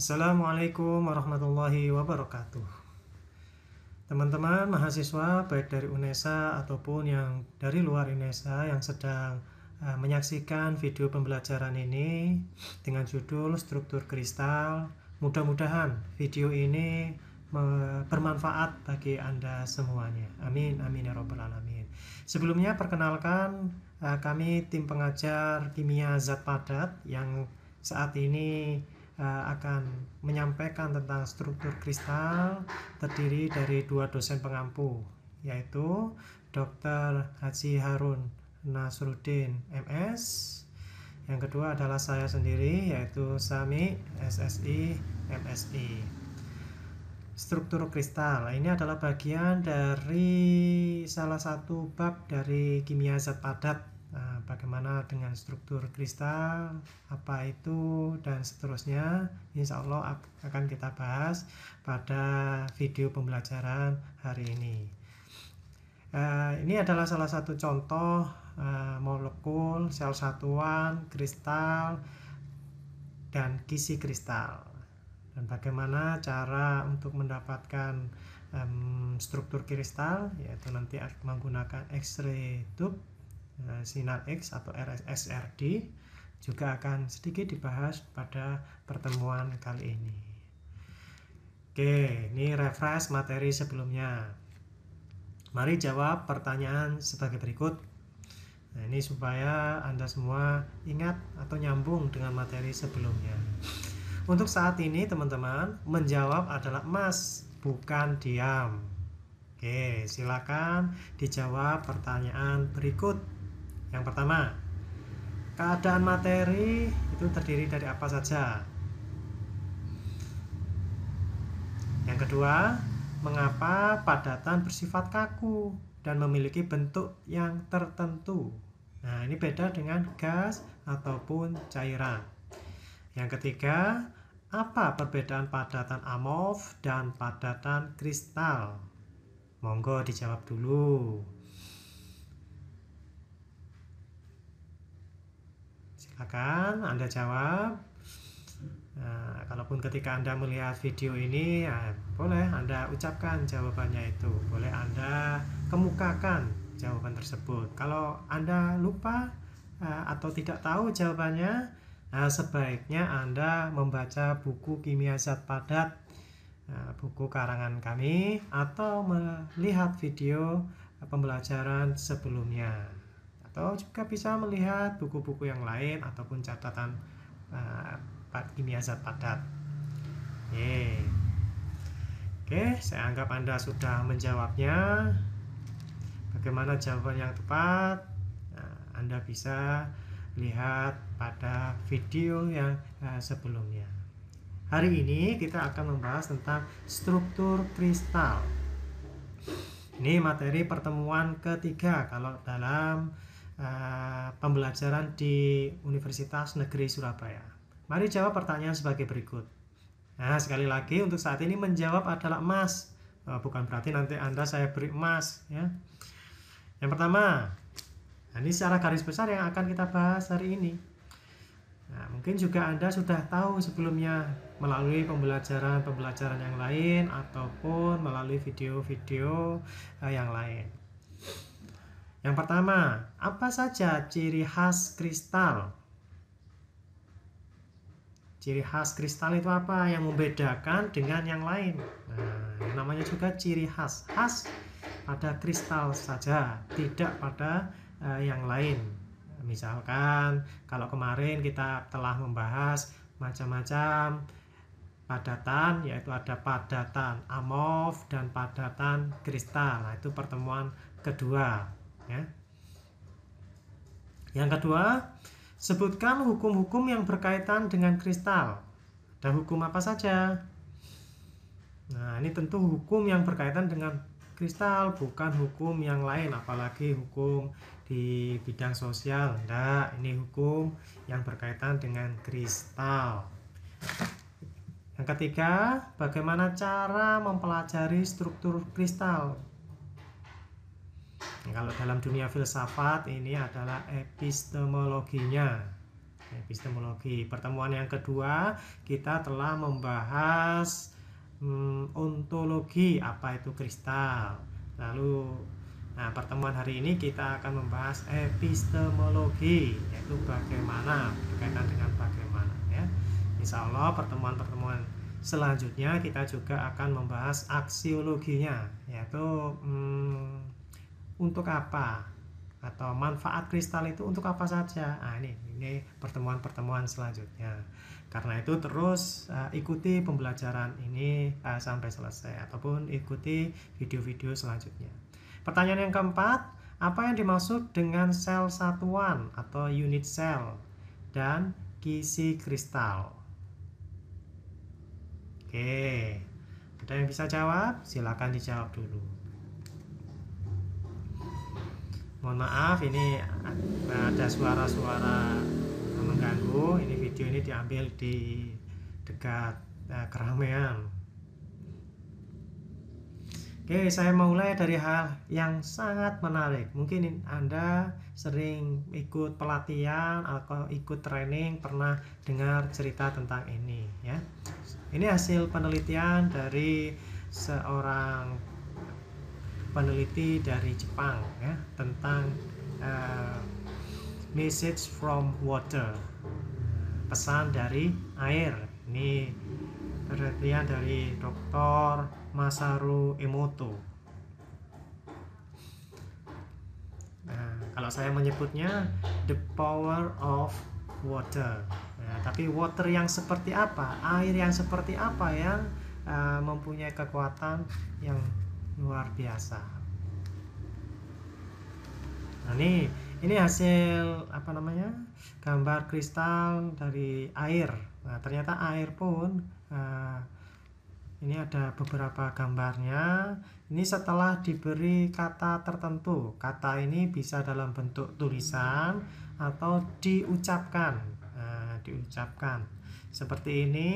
Assalamualaikum warahmatullahi wabarakatuh. Teman-teman mahasiswa baik dari UNESA ataupun yang dari luar UNESA yang sedang eh, menyaksikan video pembelajaran ini dengan judul Struktur Kristal. Mudah-mudahan video ini bermanfaat bagi Anda semuanya. Amin amin ya robbal alamin. Sebelumnya perkenalkan eh, kami tim pengajar kimia zat padat yang saat ini Eh, akan menyampaikan tentang struktur kristal terdiri dari dua dosen pengampu yaitu Dr. Haji Harun Nasruddin MS yang kedua adalah saya sendiri yaitu Sami SSI MSI struktur kristal ini adalah bagian dari salah satu bab dari kimia zat padat bagaimana dengan struktur kristal, apa itu, dan seterusnya. Insya Allah akan kita bahas pada video pembelajaran hari ini. Uh, ini adalah salah satu contoh uh, molekul, sel satuan, kristal, dan kisi kristal. Dan bagaimana cara untuk mendapatkan um, struktur kristal, yaitu nanti menggunakan X-ray tube Eh, sinar X atau RSSRD juga akan sedikit dibahas pada pertemuan kali ini. Oke, ini refresh materi sebelumnya. Mari jawab pertanyaan sebagai berikut. Nah, ini supaya Anda semua ingat atau nyambung dengan materi sebelumnya. Untuk saat ini, teman-teman, menjawab adalah emas, bukan diam. Oke, silakan dijawab pertanyaan berikut. Yang pertama, keadaan materi itu terdiri dari apa saja? Yang kedua, mengapa padatan bersifat kaku dan memiliki bentuk yang tertentu? Nah, ini beda dengan gas ataupun cairan. Yang ketiga, apa perbedaan padatan amorf dan padatan kristal? Monggo dijawab dulu. akan Anda jawab. Nah, kalaupun ketika Anda melihat video ini, ya, boleh Anda ucapkan jawabannya itu, boleh Anda kemukakan jawaban tersebut. Kalau Anda lupa eh, atau tidak tahu jawabannya, nah, sebaiknya Anda membaca buku kimia zat padat eh, buku karangan kami atau melihat video pembelajaran sebelumnya atau juga bisa melihat buku-buku yang lain ataupun catatan uh, kimia zat padat. Yeay. Oke, saya anggap Anda sudah menjawabnya. Bagaimana jawaban yang tepat? Nah, Anda bisa lihat pada video yang uh, sebelumnya. Hari ini kita akan membahas tentang struktur kristal. Ini materi pertemuan ketiga kalau dalam Eh, pembelajaran di Universitas Negeri Surabaya. Mari jawab pertanyaan sebagai berikut. Nah, sekali lagi untuk saat ini menjawab adalah emas. Eh, bukan berarti nanti Anda saya beri emas ya. Yang pertama, nah ini secara garis besar yang akan kita bahas hari ini. Nah, mungkin juga Anda sudah tahu sebelumnya melalui pembelajaran-pembelajaran yang lain ataupun melalui video-video eh, yang lain. Yang pertama, apa saja ciri khas kristal? Ciri khas kristal itu apa yang membedakan dengan yang lain? Nah, namanya juga ciri khas. Khas pada kristal saja, tidak pada uh, yang lain. Misalkan kalau kemarin kita telah membahas macam-macam padatan yaitu ada padatan amorf dan padatan kristal. Nah, itu pertemuan kedua. Ya. Yang kedua, sebutkan hukum-hukum yang berkaitan dengan kristal. Ada hukum apa saja? Nah, ini tentu hukum yang berkaitan dengan kristal, bukan hukum yang lain, apalagi hukum di bidang sosial. Nah, ini hukum yang berkaitan dengan kristal. Yang ketiga, bagaimana cara mempelajari struktur kristal? Kalau dalam dunia filsafat ini adalah epistemologinya. Epistemologi. Pertemuan yang kedua kita telah membahas hmm, ontologi apa itu kristal. Lalu nah pertemuan hari ini kita akan membahas epistemologi yaitu bagaimana berkaitan dengan bagaimana ya. Insya Allah pertemuan-pertemuan selanjutnya kita juga akan membahas aksiologinya yaitu hmm, untuk apa atau manfaat kristal itu untuk apa saja nah ini ini pertemuan-pertemuan selanjutnya karena itu terus uh, ikuti pembelajaran ini uh, sampai selesai ataupun ikuti video-video selanjutnya pertanyaan yang keempat apa yang dimaksud dengan sel satuan atau unit sel dan kisi kristal oke ada yang bisa jawab Silakan dijawab dulu mohon maaf ini ada suara-suara mengganggu ini video ini diambil di dekat eh, keramaian Oke, saya mau mulai dari hal yang sangat menarik. Mungkin Anda sering ikut pelatihan atau ikut training, pernah dengar cerita tentang ini, ya. Ini hasil penelitian dari seorang peneliti dari Jepang ya tentang uh, message from water pesan dari air ini penelitian dari Dr. Masaru Emoto nah, kalau saya menyebutnya the power of water nah, tapi water yang seperti apa air yang seperti apa yang uh, mempunyai kekuatan yang luar biasa nah ini ini hasil apa namanya gambar kristal dari air nah ternyata air pun uh, ini ada beberapa gambarnya ini setelah diberi kata tertentu kata ini bisa dalam bentuk tulisan atau diucapkan nah, diucapkan seperti ini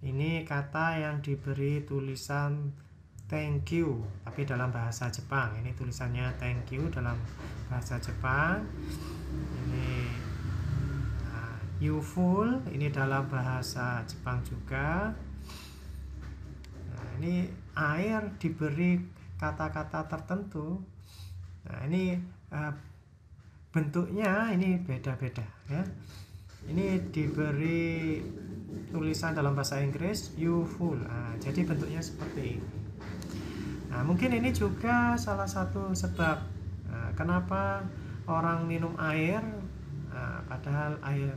ini kata yang diberi tulisan thank you tapi dalam bahasa Jepang ini tulisannya thank you dalam bahasa Jepang ini nah, you full ini dalam bahasa Jepang juga nah, ini air diberi kata-kata tertentu nah ini uh, bentuknya ini beda-beda ya ini diberi tulisan dalam bahasa Inggris you full nah, jadi bentuknya seperti ini Nah, mungkin ini juga salah satu sebab nah, kenapa orang minum air nah, padahal air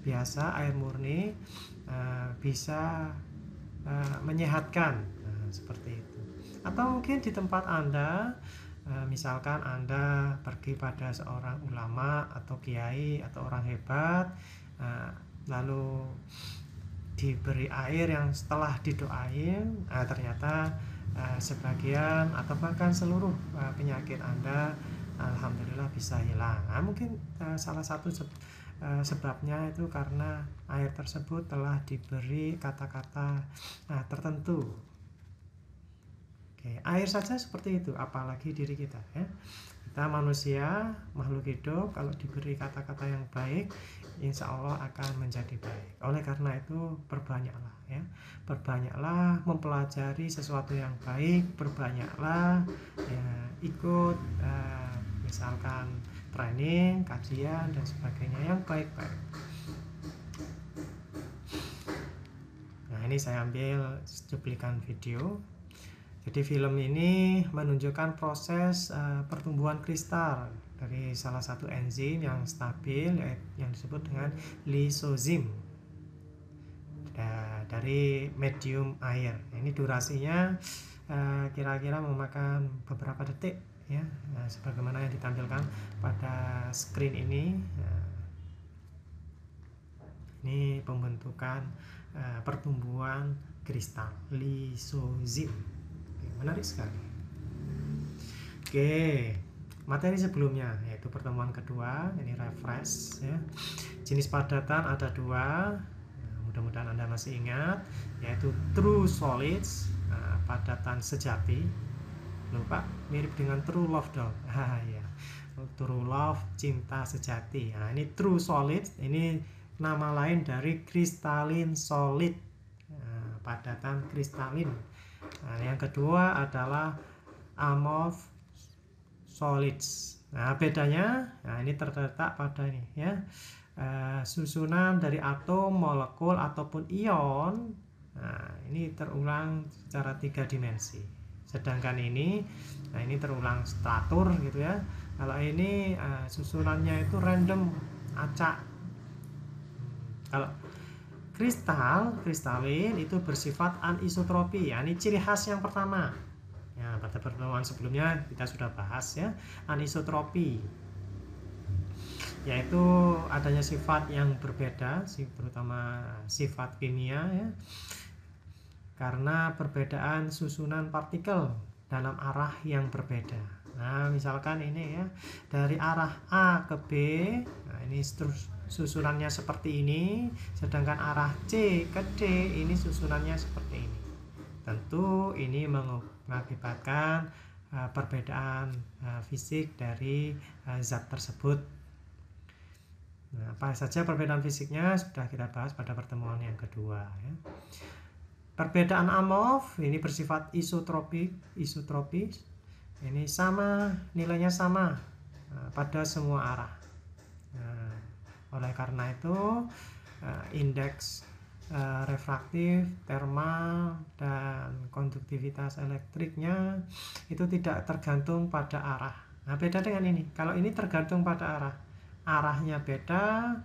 biasa, air murni nah, bisa nah, menyehatkan nah, seperti itu. Atau mungkin di tempat Anda misalkan Anda pergi pada seorang ulama atau kiai atau orang hebat lalu diberi air yang setelah didoain nah ternyata uh, sebagian atau bahkan seluruh uh, penyakit Anda alhamdulillah bisa hilang. Nah, mungkin uh, salah satu se uh, sebabnya itu karena air tersebut telah diberi kata-kata uh, tertentu. Oke, air saja seperti itu apalagi diri kita ya kita manusia makhluk hidup kalau diberi kata-kata yang baik insya Allah akan menjadi baik oleh karena itu perbanyaklah ya perbanyaklah mempelajari sesuatu yang baik perbanyaklah ya ikut eh, misalkan training kajian dan sebagainya yang baik-baik nah ini saya ambil cuplikan video jadi film ini menunjukkan proses uh, pertumbuhan kristal dari salah satu enzim yang stabil eh, yang disebut dengan lisozim dari medium air. Ini durasinya kira eh, kira-kira memakan beberapa detik ya, nah, sebagaimana yang ditampilkan pada screen ini. Nah, ini pembentukan uh, pertumbuhan kristal lisozim menarik sekali oke materi sebelumnya yaitu pertemuan kedua ini refresh ya jenis padatan ada dua ya, mudah-mudahan anda masih ingat yaitu true solids nah, padatan sejati lupa mirip dengan true love dong ah, ya true love cinta sejati nah ini true solids ini nama lain dari kristalin solid kepadatan kristalin. Nah, yang kedua adalah amorph solids. Nah, bedanya, nah ini terletak pada ini ya. Eh, susunan dari atom, molekul ataupun ion. Nah, ini terulang secara tiga dimensi. Sedangkan ini, nah ini terulang statur gitu ya. Kalau ini eh, susunannya itu random, acak. Hmm, kalau Kristal, kristalin itu bersifat anisotropi, ya, ini ciri khas yang pertama. Ya, pada pertemuan sebelumnya kita sudah bahas ya, anisotropi. Yaitu adanya sifat yang berbeda, terutama sifat kimia ya. Karena perbedaan susunan partikel dalam arah yang berbeda. Nah, misalkan ini ya, dari arah A ke B, nah ini terus susunannya seperti ini, sedangkan arah C ke D ini susunannya seperti ini. Tentu ini mengakibatkan e, perbedaan e, fisik dari e, zat tersebut. Nah, apa saja perbedaan fisiknya sudah kita bahas pada pertemuan yang kedua. Ya. Perbedaan amorf ini bersifat isotropik, isotropis. Ini sama, nilainya sama pada semua arah. Oleh karena itu, eh, indeks eh, refraktif, thermal, dan konduktivitas elektriknya itu tidak tergantung pada arah. Nah, beda dengan ini. Kalau ini tergantung pada arah, arahnya beda.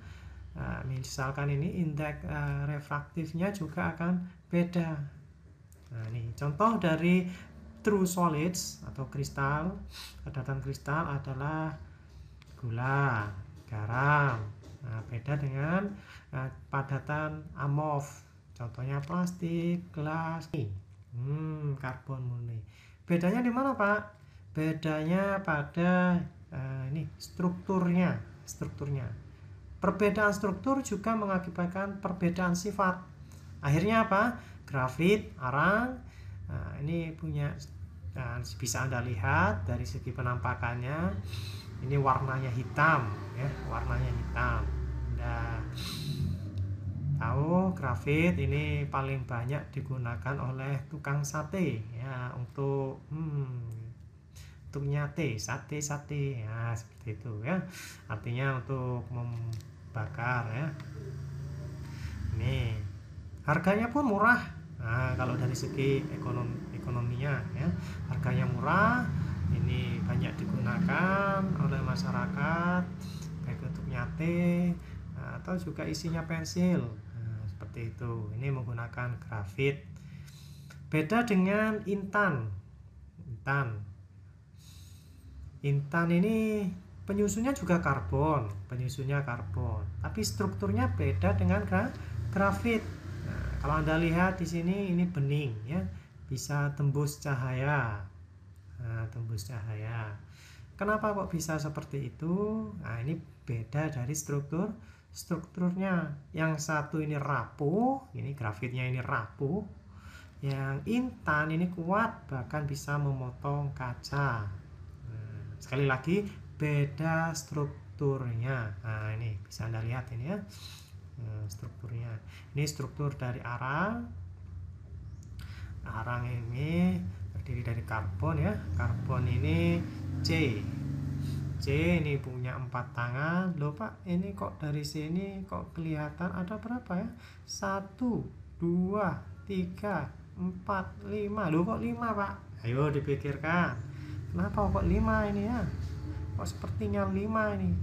Eh, misalkan ini indeks refraktifnya juga akan beda. Nah, ini contoh dari true solids atau kristal. Kedatangan kristal adalah gula, garam, Nah, beda dengan uh, padatan amorf. Contohnya plastik, gelas, hmm, karbon murni. Bedanya di mana, Pak? Bedanya pada uh, ini strukturnya, strukturnya. Perbedaan struktur juga mengakibatkan perbedaan sifat. Akhirnya apa? Grafit, arang, nah, ini punya dan bisa anda lihat dari segi penampakannya ini warnanya hitam ya warnanya hitam Nah, tahu grafit ini paling banyak digunakan oleh tukang sate ya untuk hmm, untuk nyate sate sate ya seperti itu ya artinya untuk membakar ya nih harganya pun murah nah kalau dari segi ekonomi ekonominya ya harganya murah ini banyak digunakan oleh masyarakat baik untuk nyate atau juga isinya pensil nah, seperti itu ini menggunakan grafit beda dengan intan intan intan ini penyusunnya juga karbon penyusunnya karbon tapi strukturnya beda dengan gra grafit nah, kalau anda lihat di sini ini bening ya bisa tembus cahaya nah, tembus cahaya kenapa kok bisa seperti itu nah ini beda dari struktur strukturnya yang satu ini rapuh ini grafitnya ini rapuh yang intan ini kuat bahkan bisa memotong kaca hmm, sekali lagi beda strukturnya nah ini bisa anda lihat ini ya eh, strukturnya ini struktur dari arang arang ini terdiri dari karbon ya karbon ini C C ini punya empat tangan loh pak ini kok dari sini kok kelihatan ada berapa ya satu dua tiga empat lima loh kok lima pak ayo dipikirkan kenapa kok lima ini ya kok sepertinya lima ini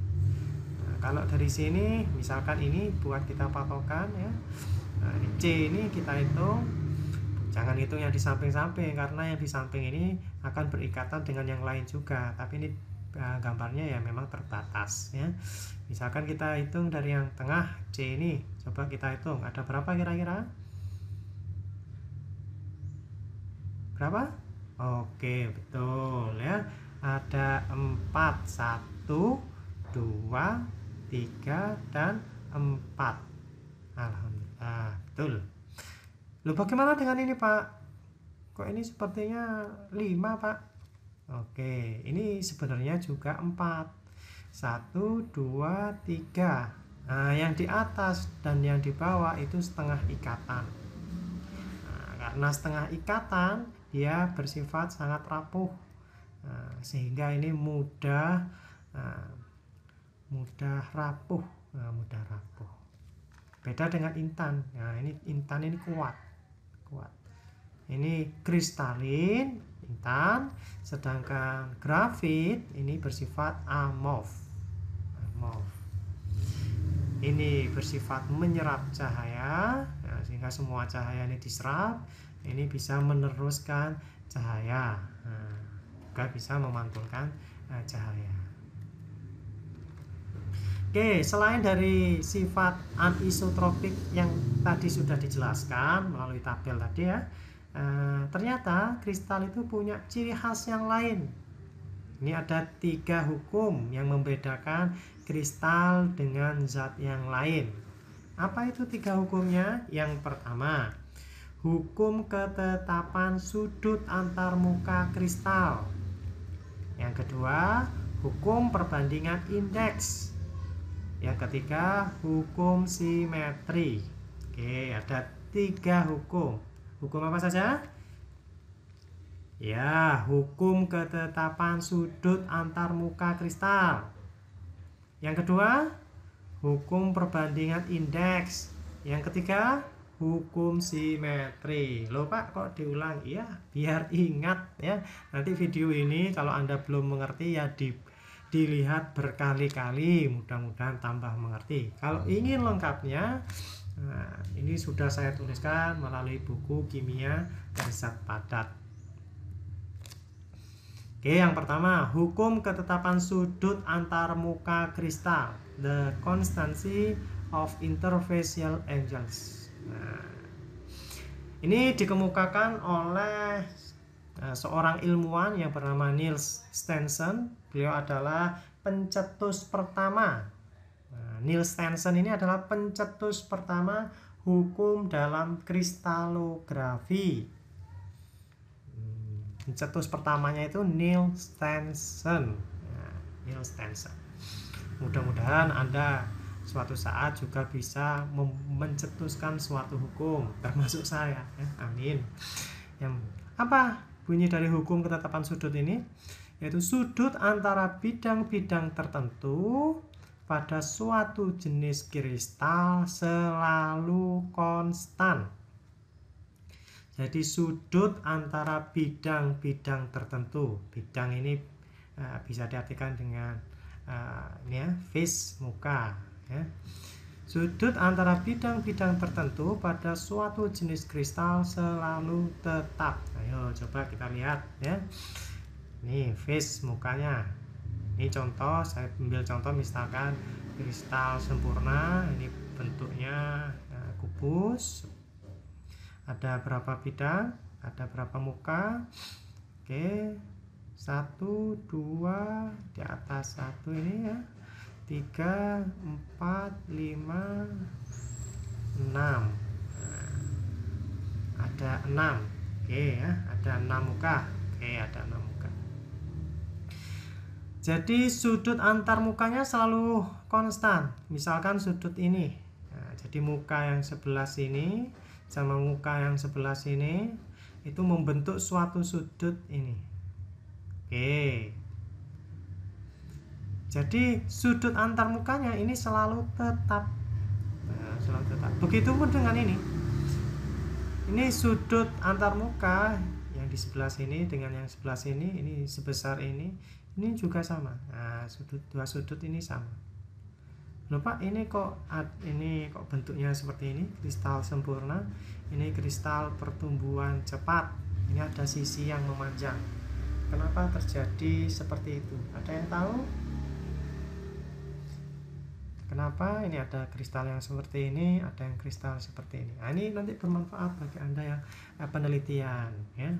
nah, kalau dari sini misalkan ini buat kita patokan ya nah, C ini kita hitung jangan hitung yang di samping-samping karena yang di samping ini akan berikatan dengan yang lain juga tapi ini Ah, gambarnya ya memang terbatas ya misalkan kita hitung dari yang tengah C ini coba kita hitung ada berapa kira-kira berapa oke betul ya ada empat, satu, dua, tiga dan empat. Alhamdulillah betul lu bagaimana dengan ini Pak? Kok ini sepertinya lima Pak? Oke, ini sebenarnya juga 4. 1, 2, 3. Nah, yang di atas dan yang di bawah itu setengah ikatan. Nah, karena setengah ikatan, dia bersifat sangat rapuh. Nah, sehingga ini mudah nah, mudah rapuh, nah, mudah rapuh. Beda dengan intan. Nah, ini intan ini kuat. Kuat. Ini kristalin, intan sedangkan grafit ini bersifat amorf amorf ini bersifat menyerap cahaya ya, sehingga semua cahaya ini diserap ini bisa meneruskan cahaya nah, juga bisa memantulkan uh, cahaya Oke, selain dari sifat anisotropik yang tadi sudah dijelaskan melalui tabel tadi ya, Eh, ternyata kristal itu punya ciri khas yang lain. Ini ada tiga hukum yang membedakan kristal dengan zat yang lain. Apa itu tiga hukumnya? Yang pertama, hukum ketetapan sudut antar muka kristal. Yang kedua, hukum perbandingan indeks. Yang ketiga, hukum simetri. Oke, ada tiga hukum. Hukum apa saja? Ya, hukum ketetapan sudut antar muka kristal. Yang kedua, hukum perbandingan indeks. Yang ketiga, hukum simetri. Loh Pak, kok diulang? Iya, biar ingat ya. Nanti video ini kalau Anda belum mengerti ya di dilihat berkali-kali mudah-mudahan tambah mengerti kalau ingin lengkapnya Nah, ini sudah saya tuliskan melalui buku kimia dari zat padat. Oke, yang pertama, hukum ketetapan sudut antar muka kristal, the constancy of interfacial angles. Nah, ini dikemukakan oleh eh, seorang ilmuwan yang bernama Niels Stenson. Beliau adalah pencetus pertama Neil Stenson ini adalah pencetus pertama hukum dalam kristalografi. Hmm, pencetus pertamanya itu Neil Stenson. Nah, Niels Stenson. Ya, Mudah-mudahan Anda suatu saat juga bisa mencetuskan suatu hukum termasuk saya ya. amin yang apa bunyi dari hukum ketetapan sudut ini yaitu sudut antara bidang-bidang tertentu pada suatu jenis kristal selalu konstan. Jadi sudut antara bidang-bidang tertentu, bidang ini uh, bisa diartikan dengan uh, ini ya, face muka. Ya. Sudut antara bidang-bidang tertentu pada suatu jenis kristal selalu tetap. Ayo coba kita lihat ya. Ini face mukanya ini contoh saya ambil contoh misalkan kristal sempurna ini bentuknya ya, kubus ada berapa bidang ada berapa muka oke satu dua di atas satu ini ya tiga empat lima enam nah, ada enam oke ya ada enam muka oke ada enam jadi sudut antar mukanya selalu konstan. Misalkan sudut ini. Nah, jadi muka yang sebelah sini sama muka yang sebelah sini itu membentuk suatu sudut ini. Oke. Jadi sudut antar mukanya ini selalu tetap. Nah, selalu tetap. Begitupun dengan ini. Ini sudut antar muka yang di sebelah sini dengan yang sebelah sini ini sebesar ini ini juga sama nah, sudut dua sudut ini sama Lupa ini kok ini kok bentuknya seperti ini kristal sempurna ini kristal pertumbuhan cepat ini ada sisi yang memanjang kenapa terjadi seperti itu ada yang tahu kenapa ini ada kristal yang seperti ini ada yang kristal seperti ini nah, ini nanti bermanfaat bagi anda yang eh, penelitian ya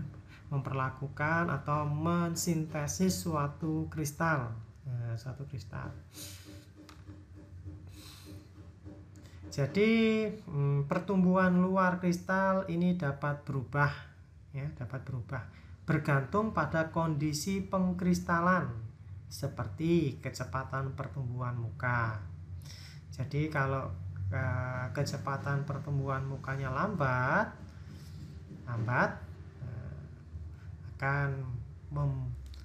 memperlakukan atau mensintesis suatu kristal nah, suatu kristal jadi mm, pertumbuhan luar kristal ini dapat berubah ya dapat berubah bergantung pada kondisi pengkristalan seperti kecepatan pertumbuhan muka jadi kalau eh, kecepatan pertumbuhan mukanya lambat lambat akan mem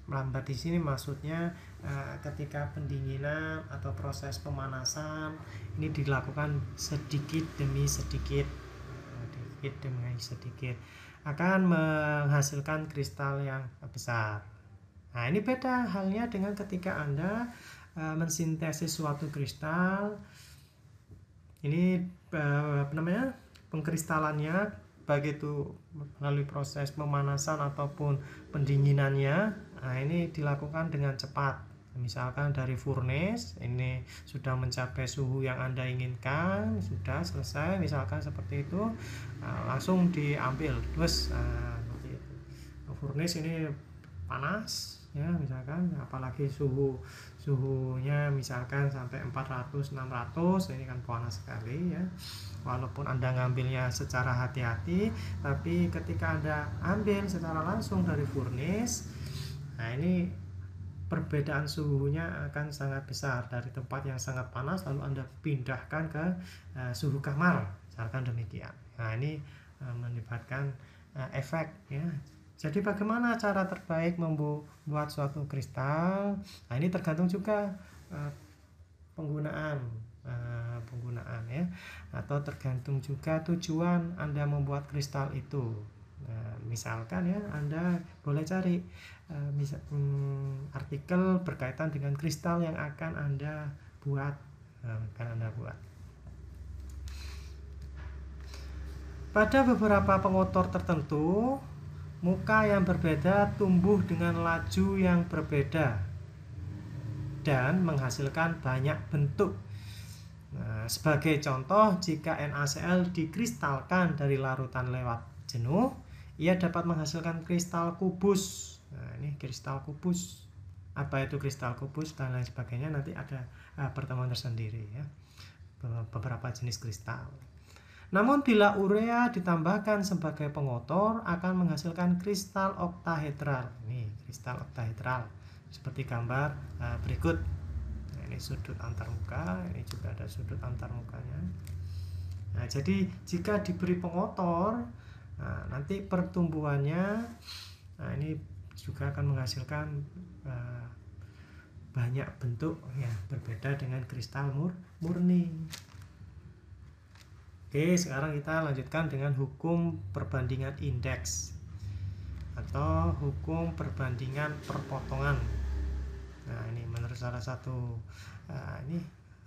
melambat di sini maksudnya eh, ketika pendinginan atau proses pemanasan ini dilakukan sedikit demi sedikit eh, sedikit demi sedikit akan menghasilkan kristal yang besar nah ini beda halnya dengan ketika anda eh, mensintesis suatu kristal ini apa namanya pengkristalannya baik itu melalui proses pemanasan ataupun pendinginannya nah ini dilakukan dengan cepat misalkan dari furnace ini sudah mencapai suhu yang anda inginkan sudah selesai misalkan seperti itu nah, langsung diambil terus nah, furnace ini panas ya misalkan apalagi suhu suhunya misalkan sampai 400 600 ini kan panas sekali ya walaupun Anda ngambilnya secara hati-hati tapi ketika Anda ambil secara langsung dari furnis, nah ini perbedaan suhunya akan sangat besar dari tempat yang sangat panas lalu Anda pindahkan ke uh, suhu kamar misalkan demikian nah ini uh, melibatkan uh, efek ya jadi bagaimana cara terbaik membuat suatu kristal? Nah ini tergantung juga eh, penggunaan eh, penggunaan ya atau tergantung juga tujuan Anda membuat kristal itu. Nah, misalkan ya Anda boleh cari eh, hmm, artikel berkaitan dengan kristal yang akan Anda buat uh, akan Anda buat. Pada beberapa pengotor tertentu muka yang berbeda tumbuh dengan laju yang berbeda dan menghasilkan banyak bentuk. Nah, sebagai contoh, jika NaCl dikristalkan dari larutan lewat jenuh, ia dapat menghasilkan kristal kubus. Nah, ini kristal kubus. Apa itu kristal kubus dan lain sebagainya nanti ada eh, pertemuan tersendiri ya. Beberapa jenis kristal. Namun bila urea ditambahkan sebagai pengotor akan menghasilkan kristal oktahedral. Ini kristal oktahedral seperti gambar uh, berikut. Nah, ini sudut antar muka. ini juga ada sudut antarmukanya. Nah, jadi jika diberi pengotor, nah, nanti pertumbuhannya nah, ini juga akan menghasilkan uh, banyak bentuk ya berbeda dengan kristal mur murni. Oke, sekarang kita lanjutkan dengan hukum perbandingan indeks atau hukum perbandingan perpotongan. Nah, ini menurut salah satu uh, ini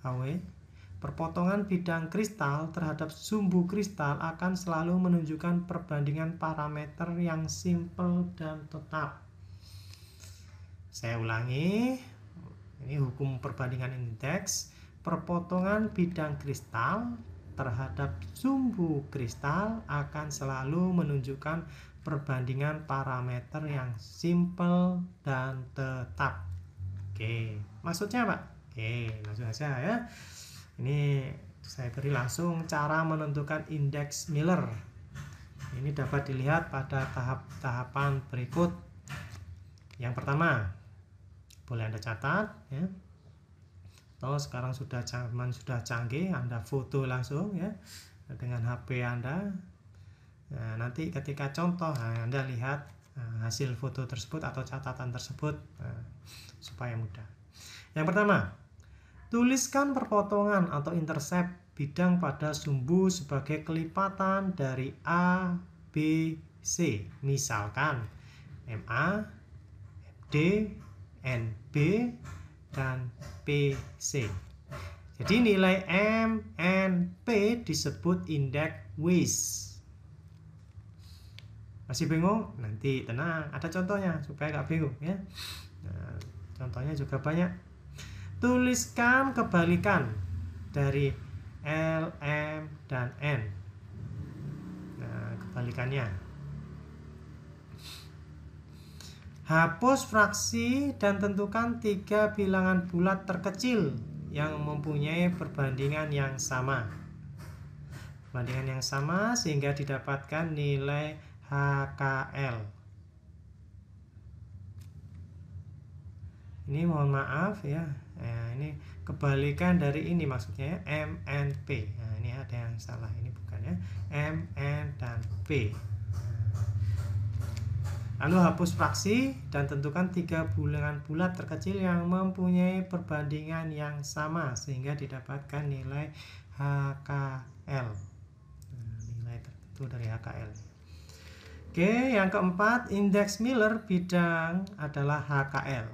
aw perpotongan bidang kristal terhadap sumbu kristal akan selalu menunjukkan perbandingan parameter yang simple dan tetap. Saya ulangi, ini hukum perbandingan indeks, perpotongan bidang kristal terhadap sumbu kristal akan selalu menunjukkan perbandingan parameter yang simple dan tetap. Oke, maksudnya apa? Oke, langsung aja ya. Ini saya beri langsung cara menentukan indeks Miller. Ini dapat dilihat pada tahap-tahapan berikut. Yang pertama, boleh Anda catat ya atau sekarang sudah zaman sudah canggih Anda foto langsung ya dengan HP Anda nah, nanti ketika contoh nah, Anda lihat eh, hasil foto tersebut atau catatan tersebut eh, supaya mudah yang pertama tuliskan perpotongan atau intercept bidang pada sumbu sebagai kelipatan dari A, B, C misalkan MA, D NB, dan PC. Jadi nilai M, N, P disebut indeks WIS. Masih bingung? Nanti tenang, ada contohnya supaya nggak bingung ya. Nah, contohnya juga banyak. Tuliskan kebalikan dari L, M, dan N. Nah, kebalikannya. Hapus fraksi dan tentukan tiga bilangan bulat terkecil yang mempunyai perbandingan yang sama. Perbandingan yang sama sehingga didapatkan nilai HKL. Ini mohon maaf ya. Nah, ini kebalikan dari ini maksudnya MNP. Nah, ini ada yang salah ini bukannya MN dan P. Lalu hapus fraksi dan tentukan tiga bulangan bulat terkecil yang mempunyai perbandingan yang sama sehingga didapatkan nilai HKL. Nah, nilai tertentu dari HKL. Oke, yang keempat, indeks Miller bidang adalah HKL.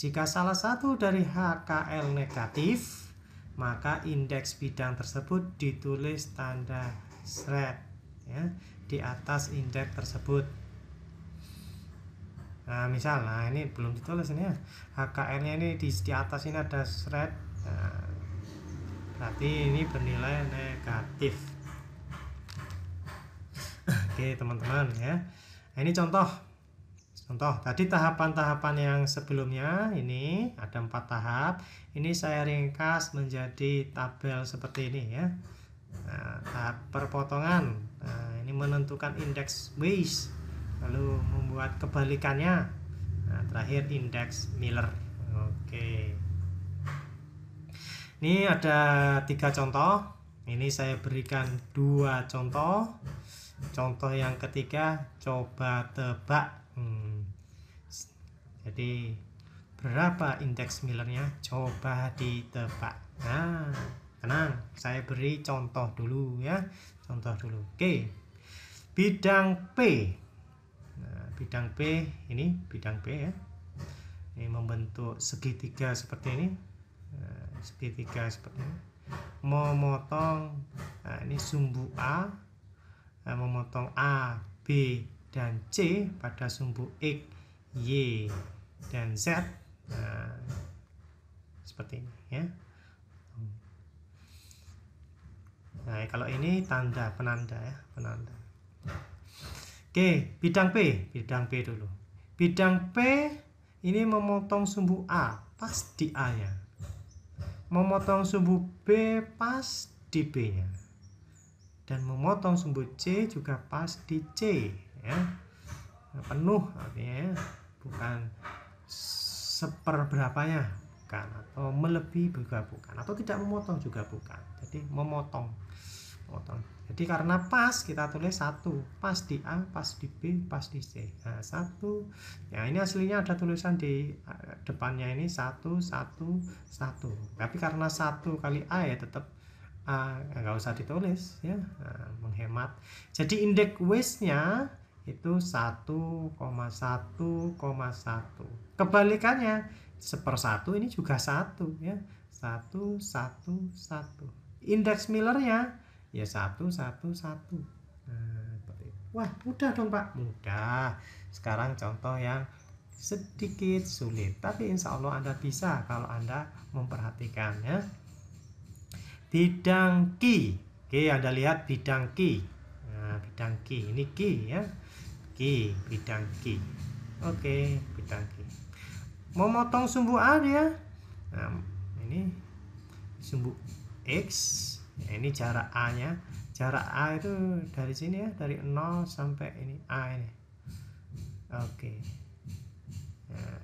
Jika salah satu dari HKL negatif, maka indeks bidang tersebut ditulis tanda seret ya, di atas indeks tersebut nah misal nah ini belum ditulis ini ya hkn nya ini di, di atas ini ada thread nah, berarti ini bernilai negatif oke teman-teman ya nah, ini contoh contoh tadi tahapan-tahapan yang sebelumnya ini ada empat tahap ini saya ringkas menjadi tabel seperti ini ya nah, tahap perpotongan nah, ini menentukan indeks base lalu membuat kebalikannya nah, terakhir indeks Miller oke ini ada tiga contoh ini saya berikan dua contoh contoh yang ketiga coba tebak hmm. jadi berapa indeks Millernya coba ditebak nah tenang saya beri contoh dulu ya contoh dulu oke bidang P bidang P ini bidang P ya ini membentuk segitiga seperti ini eh, segitiga seperti ini memotong nah ini sumbu A nah, memotong A B dan C pada sumbu X Y dan Z nah, seperti ini ya Nah, kalau ini tanda penanda ya, penanda. Oke, bidang P, bidang P dulu. Bidang P ini memotong sumbu A, pas di a ya. Memotong sumbu B pas di B-nya. Dan memotong sumbu C juga pas di C, ya. Penuh artinya ya. Bukan seperberapanya, bukan atau melebihi juga bukan atau tidak memotong juga bukan. Jadi memotong potong jadi karena pas kita tulis satu pas di A pas di B pas di C nah satu ya ini aslinya ada tulisan di eh, depannya ini satu satu satu tapi karena satu kali A ya tetap A eh, nggak usah ditulis ya nah, menghemat jadi indeks waste-nya itu 1,1,1 kebalikannya seper satu ini juga satu ya satu satu satu indeks Miller-nya ya satu satu satu nah, wah mudah dong pak mudah sekarang contoh yang sedikit sulit tapi insya Allah anda bisa kalau anda memperhatikannya bidang ki Oke, Anda lihat bidang Ki. Nah, bidang Ki. Ini Ki ya. Ki, bidang Ki. Oke, bidang Ki. Memotong sumbu A ya. Nah, ini sumbu X Nah, ini jarak A nya jarak A itu dari sini ya dari 0 sampai ini A ini oke nah,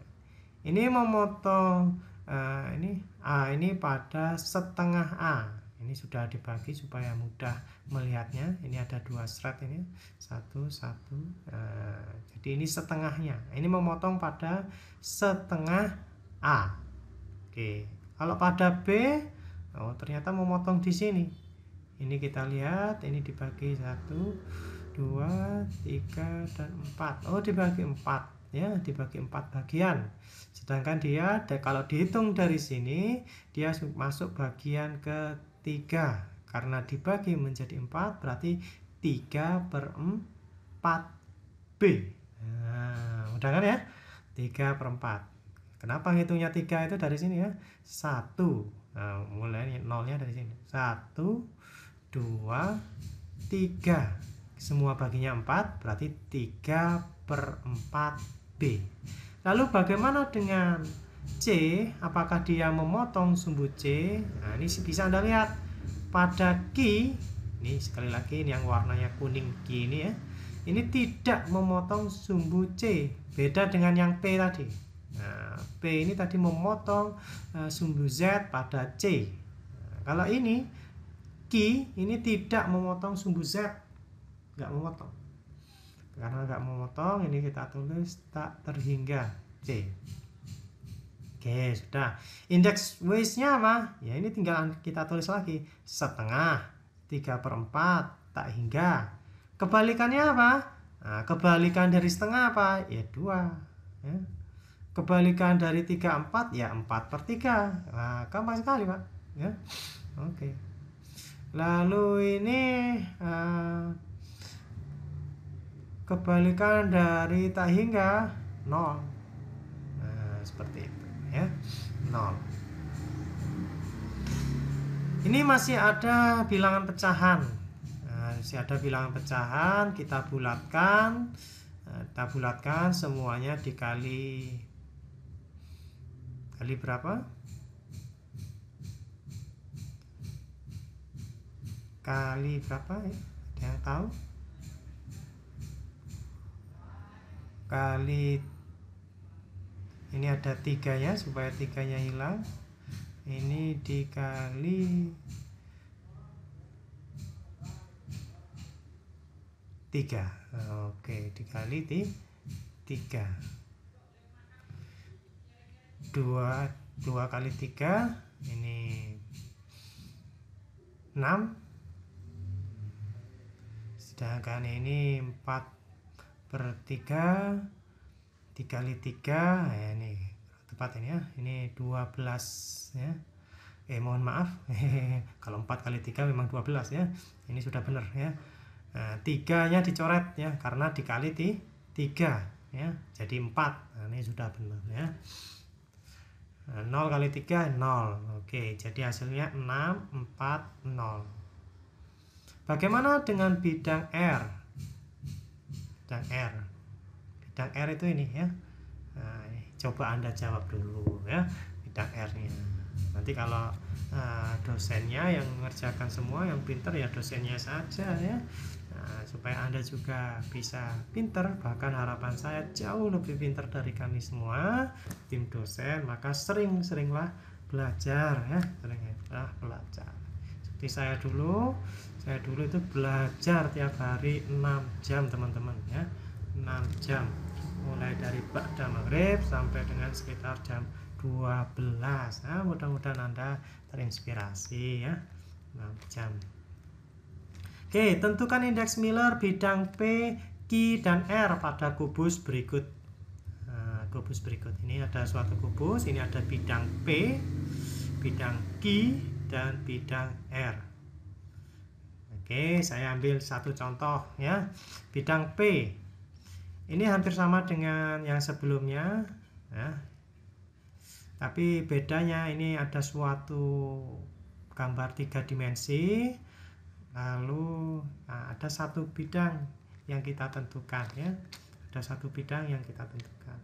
ini memotong uh, ini A ini pada setengah A ini sudah dibagi supaya mudah melihatnya ini ada dua serat ini satu satu uh, jadi ini setengahnya ini memotong pada setengah A oke kalau pada B oh ternyata memotong di sini ini kita lihat ini dibagi 1 2 3 dan 4. oh dibagi 4 ya dibagi 4 bagian sedangkan dia kalau dihitung dari sini dia masuk bagian ketiga karena dibagi menjadi 4 berarti 3 per 4 B nah, mudah kan ya 3 per 4 kenapa ngitungnya 3 itu dari sini ya 1 nah, mulai nolnya dari sini satu dua tiga semua baginya 4 berarti 3 per 4 B lalu bagaimana dengan C apakah dia memotong sumbu C nah ini bisa anda lihat pada Q ini sekali lagi ini yang warnanya kuning Q ini ya ini tidak memotong sumbu C beda dengan yang P tadi Nah, P ini tadi memotong uh, sumbu Z pada C. Nah, kalau ini Q ini tidak memotong sumbu Z. Nggak memotong. Karena nggak memotong, ini kita tulis tak terhingga C. Oke, sudah. Indeks waste-nya apa? Ya, ini tinggal kita tulis lagi. Setengah, 3 per 4, tak hingga. Kebalikannya apa? Nah, kebalikan dari setengah apa? Ya, 2. Ya kebalikan dari 34 ya 4 per 3 nah gampang sekali pak ya oke okay. lalu ini uh, kebalikan dari tak hingga 0 nah seperti itu ya 0 ini masih ada bilangan pecahan nah, masih ada bilangan pecahan kita bulatkan nah, kita bulatkan semuanya dikali kali berapa? Kali berapa ya? Ada yang tahu? Kali ini ada tiga ya supaya tiganya hilang ini dikali tiga oke dikali tiga dua dua kali tiga ini enam sedangkan ini empat per tiga tiga kali tiga ya ini tepat ini ya ini dua belas ya eh mohon maaf kalau empat kali tiga memang dua belas ya ini sudah benar ya nah, tiganya dicoret ya karena dikali 3 tiga ya jadi empat nah, ini sudah benar ya 0 kali 3 0 Oke jadi hasilnya 6 4 0 Bagaimana dengan bidang R bidang R bidang R itu ini ya nah, coba anda jawab dulu ya bidang R nya nanti kalau uh, dosennya yang mengerjakan semua yang pinter ya dosennya saja ya Eh, supaya Anda juga bisa pinter, bahkan harapan saya jauh lebih pinter dari kami semua, tim dosen, maka sering-seringlah belajar ya, seringlah ya. belajar. Seperti saya dulu, saya dulu itu belajar tiap hari 6 jam teman-teman ya, 6 jam mulai dari Ba'da Maghrib sampai dengan sekitar jam 12 nah mudah-mudahan Anda terinspirasi ya 6 jam Oke, tentukan indeks Miller bidang P, Q, dan R pada kubus berikut. Nah, kubus berikut ini ada suatu kubus, ini ada bidang P, bidang Q, dan bidang R. Oke, saya ambil satu contoh ya. Bidang P. Ini hampir sama dengan yang sebelumnya. Ya. Tapi bedanya ini ada suatu gambar tiga dimensi lalu nah, ada satu bidang yang kita tentukan ya ada satu bidang yang kita tentukan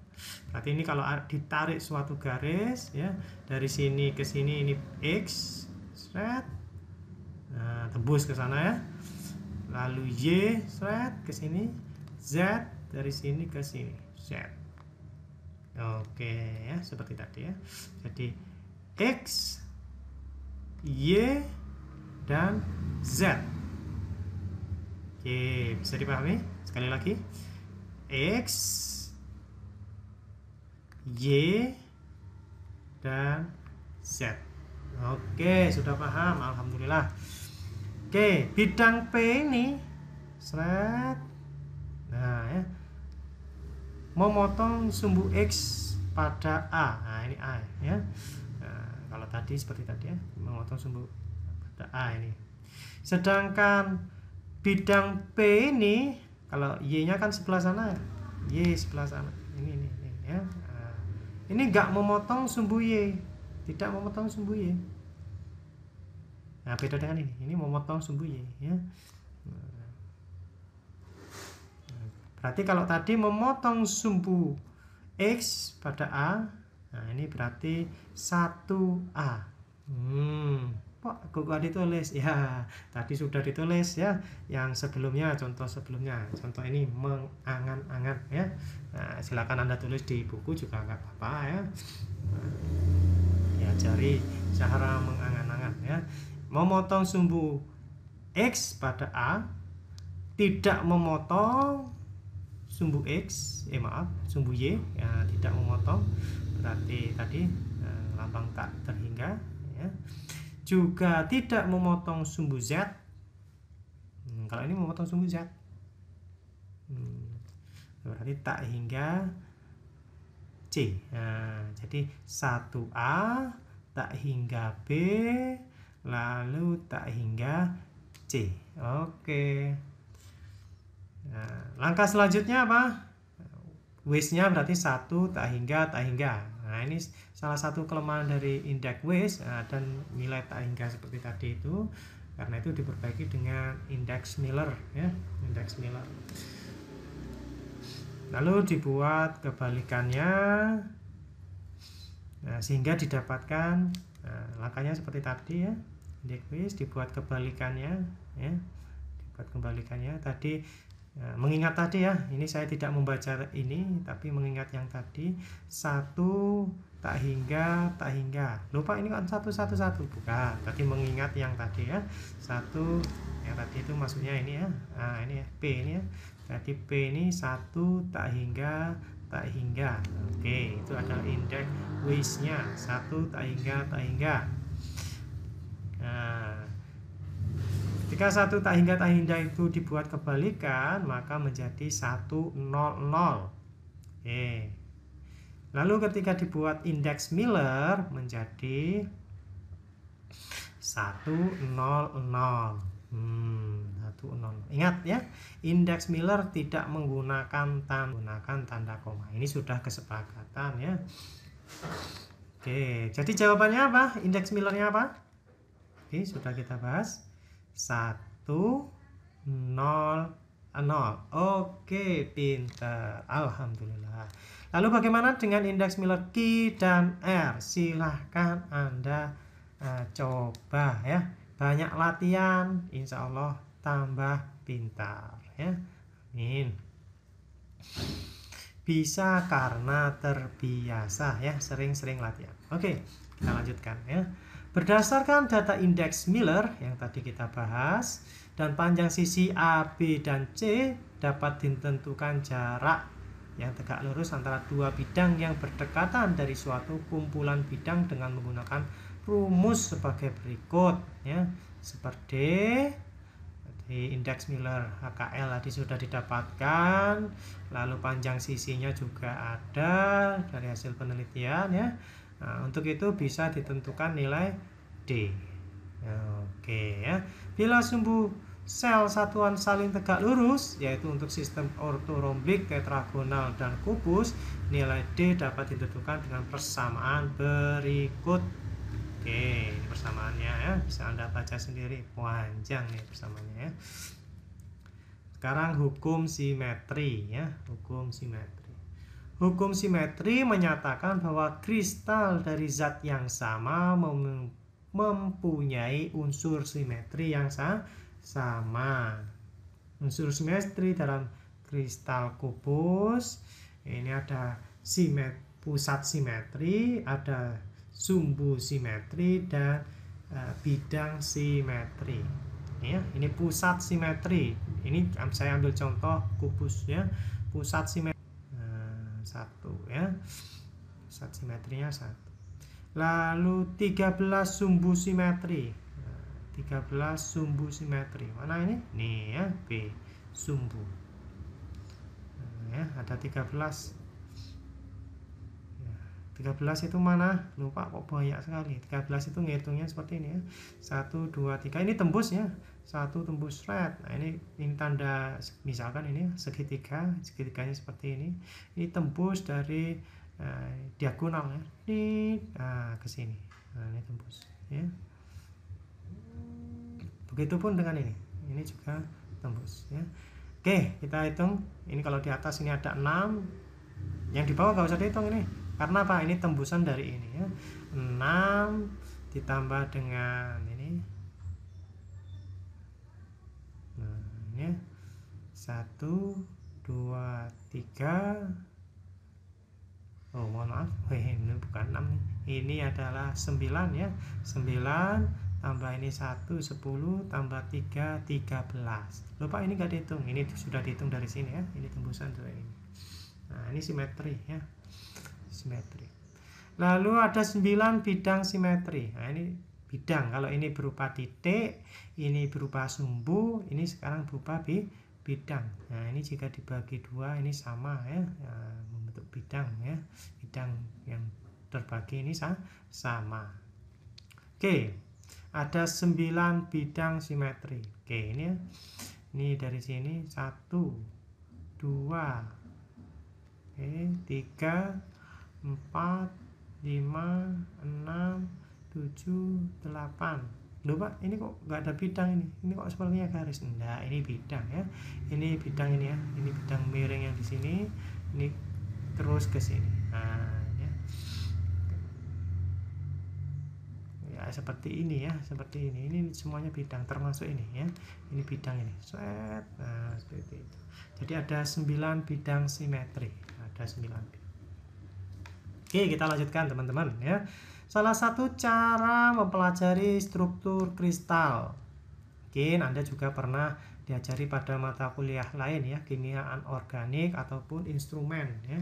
berarti ini kalau ditarik suatu garis ya dari sini ke sini ini x seret nah, tembus ke sana ya lalu y seret ke sini z dari sini ke sini z oke ya seperti tadi ya jadi x y dan Z. Oke, bisa dipahami? Sekali lagi. X, Y, dan Z. Oke, sudah paham. Alhamdulillah. Oke, bidang P ini seret. Nah, ya. Memotong sumbu X pada A. Nah, ini A ya. Nah, kalau tadi seperti tadi ya, memotong sumbu A ini sedangkan bidang P ini kalau Y-nya kan sebelah sana ya. Y sebelah sana ini ini, ini ya nah, ini nggak memotong sumbu Y tidak memotong sumbu Y nah beda dengan ini ini memotong sumbu Y ya berarti kalau tadi memotong sumbu X pada A Nah, ini berarti 1A. Hmm. Pak kok ditulis ya tadi sudah ditulis ya yang sebelumnya contoh sebelumnya contoh ini mengangan-angan ya nah, silakan anda tulis di buku juga nggak apa-apa ya Ya cari cara mengangan-angan ya memotong sumbu x pada a tidak memotong sumbu x eh maaf sumbu y ya, tidak memotong berarti tadi eh, lambang tak terhingga ya juga tidak memotong sumbu Z hmm, kalau ini memotong sumbu Z hmm, berarti tak hingga C nah, jadi 1A tak hingga B lalu tak hingga C oke nah, langkah selanjutnya apa Wisnya berarti satu tak hingga tak hingga Nah, ini salah satu kelemahan dari indeks waste nah, dan nilai tak hingga seperti tadi itu. Karena itu diperbaiki dengan indeks Miller ya, indeks Miller. Lalu dibuat kebalikannya nah, sehingga didapatkan nah, langkahnya seperti tadi ya. Indeks waste dibuat kebalikannya ya. Dibuat kebalikannya tadi Nah, mengingat tadi ya, ini saya tidak membaca ini, tapi mengingat yang tadi satu tak hingga tak hingga. Lupa ini kan satu satu satu bukan? Tadi mengingat yang tadi ya satu yang tadi itu maksudnya ini ya, nah, ini ya p ini ya. tadi p ini satu tak hingga tak hingga. Oke, itu adalah indeks wisnya satu tak hingga tak hingga. Nah, jika satu tak hingga tak hingga itu dibuat kebalikan, maka menjadi 100. Oke. Lalu ketika dibuat indeks Miller menjadi 100. Hmm, 100. Ingat ya, indeks Miller tidak menggunakan tanda, menggunakan tanda koma. Ini sudah kesepakatan ya. Oke, jadi jawabannya apa? Indeks Millernya apa? Oke, sudah kita bahas satu nol eh, nol oke pinter alhamdulillah lalu bagaimana dengan indeks Miller Q dan R silahkan anda uh, coba ya banyak latihan insya Allah tambah pintar ya amin bisa karena terbiasa ya sering-sering latihan oke kita lanjutkan ya Berdasarkan data indeks Miller yang tadi kita bahas, dan panjang sisi A, B, dan C dapat ditentukan jarak yang tegak lurus antara dua bidang yang berdekatan dari suatu kumpulan bidang dengan menggunakan rumus sebagai berikut ya seperti di indeks Miller HKL tadi sudah didapatkan lalu panjang sisinya juga ada dari hasil penelitian ya Nah, untuk itu bisa ditentukan nilai D. Oke ya. Bila sumbu sel satuan saling tegak lurus, yaitu untuk sistem ortorombik, tetragonal, dan kubus, nilai D dapat ditentukan dengan persamaan berikut. Oke, ini persamaannya ya. Bisa Anda baca sendiri, panjang nih persamaannya ya. Sekarang hukum simetri ya, hukum simetri. Hukum simetri menyatakan bahwa kristal dari zat yang sama mempunyai unsur simetri yang sama. Unsur simetri dalam kristal kubus ini ada simet pusat simetri, ada sumbu simetri dan e, bidang simetri. Ya, ini pusat simetri. Ini saya ambil contoh kubus ya. Pusat simetri satu ya saat simetrinya satu lalu 13 sumbu simetri 13 nah, sumbu simetri mana ini nih ya B sumbu nah, ya ada 13 13 ya, itu mana? Lupa kok banyak sekali 13 itu ngitungnya seperti ini ya 1, 2, 3 Ini tembus ya satu tembus red nah ini ini tanda misalkan ini ya, segitiga segitiganya seperti ini ini tembus dari uh, diagonal ya di nah, eh, ke sini nah, ini tembus ya begitupun dengan ini ini juga tembus ya oke kita hitung ini kalau di atas ini ada enam yang di bawah nggak usah dihitung ini karena apa ini tembusan dari ini ya enam ditambah dengan ya satu dua tiga oh mohon maaf Weh, ini bukan enam ini adalah sembilan ya sembilan tambah ini satu sepuluh tambah tiga tiga belas lupa ini gak dihitung ini sudah dihitung dari sini ya ini tembusan tuh ini nah ini simetri ya simetri lalu ada sembilan bidang simetri nah ini bidang. Kalau ini berupa titik, ini berupa sumbu, ini sekarang berupa bi bidang. Nah, ini jika dibagi dua ini sama ya, ya membentuk bidang ya. Bidang yang terbagi ini sama. Oke, ada sembilan bidang simetri. Oke, ini ya. Ini dari sini satu dua Oke, tiga empat lima enam 7 8 loh pak ini kok nggak ada bidang ini ini kok sepertinya garis enggak ini bidang ya ini bidang ini ya ini bidang miring yang di sini ini terus ke sini nah ya. ya seperti ini ya seperti ini ini semuanya bidang termasuk ini ya ini bidang ini sweet nah seperti itu jadi ada 9 bidang simetri ada 9 bidang Oke, kita lanjutkan teman-teman ya. Salah satu cara mempelajari struktur kristal. Mungkin Anda juga pernah diajari pada mata kuliah lain ya, kimia anorganik ataupun instrumen ya.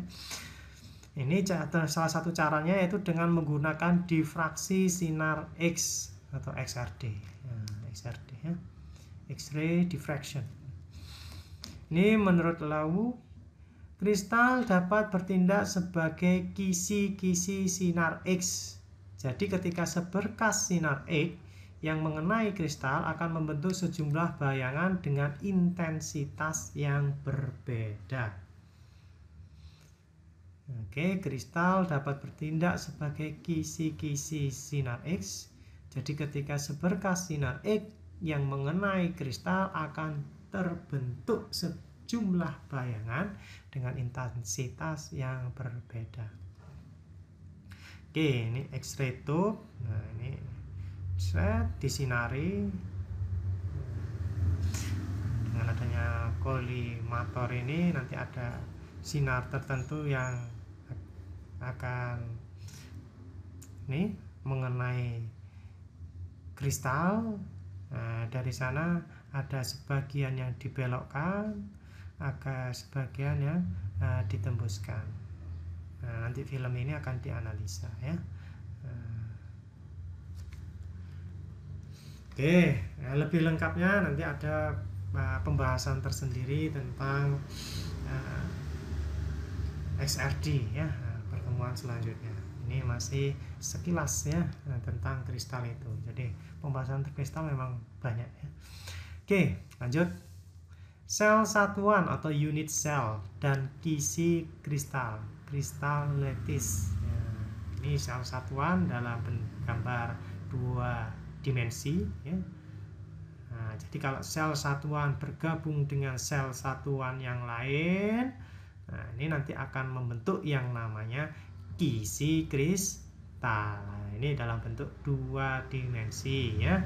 Ini salah satu caranya yaitu dengan menggunakan difraksi sinar X atau XRD. Nah, XRD ya. X-ray diffraction. Ini menurut Lau, kristal dapat bertindak sebagai kisi-kisi sinar X jadi ketika seberkas sinar X yang mengenai kristal akan membentuk sejumlah bayangan dengan intensitas yang berbeda. Oke, kristal dapat bertindak sebagai kisi-kisi sinar X. Jadi ketika seberkas sinar X yang mengenai kristal akan terbentuk sejumlah bayangan dengan intensitas yang berbeda oke ini X-ray tube nah ini set disinari dengan adanya kolimator ini nanti ada sinar tertentu yang akan ini mengenai kristal nah, dari sana ada sebagian yang dibelokkan ada sebagian yang uh, ditembuskan Nah, nanti film ini akan dianalisa ya. Eh, oke, nah, lebih lengkapnya nanti ada uh, pembahasan tersendiri tentang uh, XRD ya, pertemuan selanjutnya. Ini masih sekilas ya tentang kristal itu. Jadi pembahasan kristal memang banyak ya. Oke, lanjut. Sel satuan atau unit sel dan kisi kristal kristal letis ya, ini sel satuan dalam gambar dua dimensi ya. nah, jadi kalau sel satuan bergabung dengan sel satuan yang lain nah ini nanti akan membentuk yang namanya kisi kristal nah, ini dalam bentuk dua dimensi ya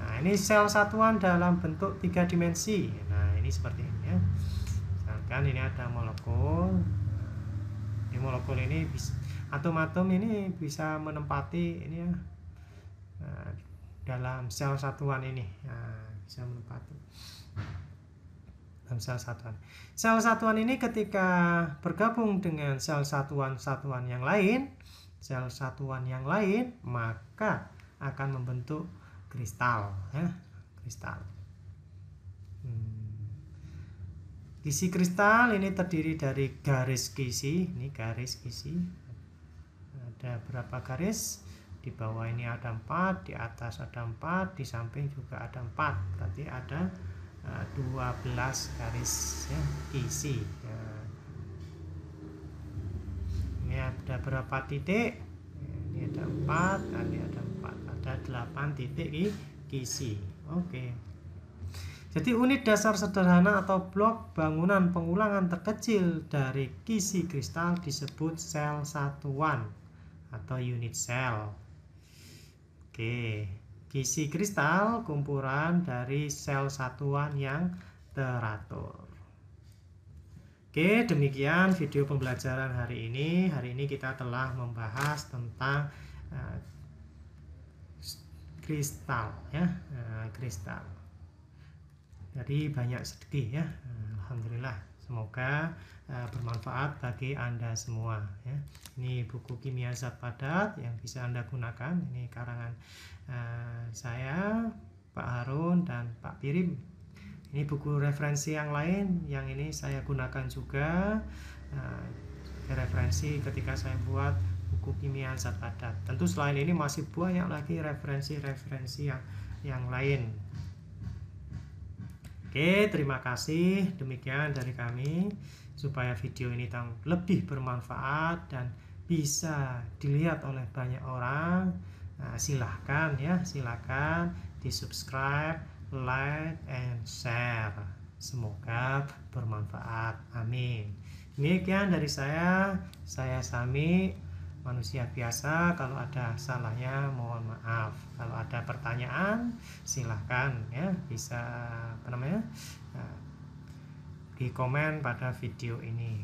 nah ini sel satuan dalam bentuk tiga dimensi nah ini seperti ini ya misalkan ini ada molekul molekul ini atom-atom ini bisa menempati ini ya eh, dalam sel satuan ini nah, bisa menempati dalam sel satuan sel satuan ini ketika bergabung dengan sel satuan-satuan yang lain sel satuan yang lain maka akan membentuk kristal ya kristal hmm. Kisi kristal ini terdiri dari garis kisi, ini garis kisi. Ada berapa garis? Di bawah ini ada empat, di atas ada empat, di samping juga ada empat. Berarti ada 12 eh, garis ya, kisi. Ya. Ini ada berapa titik? Ini ada empat, ini ada empat, Ada delapan titik kisi. Oke. Okay. Jadi unit dasar sederhana atau blok bangunan pengulangan terkecil dari kisi kristal disebut sel satuan atau unit sel. Oke, kisi kristal kumpulan dari sel satuan yang teratur. Oke, demikian video pembelajaran hari ini. Hari ini kita telah membahas tentang uh, kristal ya, uh, kristal jadi banyak sedekah ya Alhamdulillah semoga uh, bermanfaat bagi anda semua ya ini buku kimia zat padat yang bisa anda gunakan ini karangan uh, saya Pak Harun dan Pak Pirim ini buku referensi yang lain yang ini saya gunakan juga uh, referensi ketika saya buat buku kimia zat padat tentu selain ini masih banyak lagi referensi-referensi yang yang lain Oke, terima kasih. Demikian dari kami supaya video ini lebih bermanfaat dan bisa dilihat oleh banyak orang. Nah, silahkan ya, silahkan di subscribe, like, and share. Semoga bermanfaat. Amin. Demikian dari saya, saya Sami manusia biasa kalau ada salahnya mohon maaf kalau ada pertanyaan silahkan ya bisa apa namanya eh, di komen pada video ini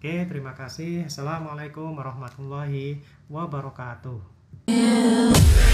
oke terima kasih assalamualaikum warahmatullahi wabarakatuh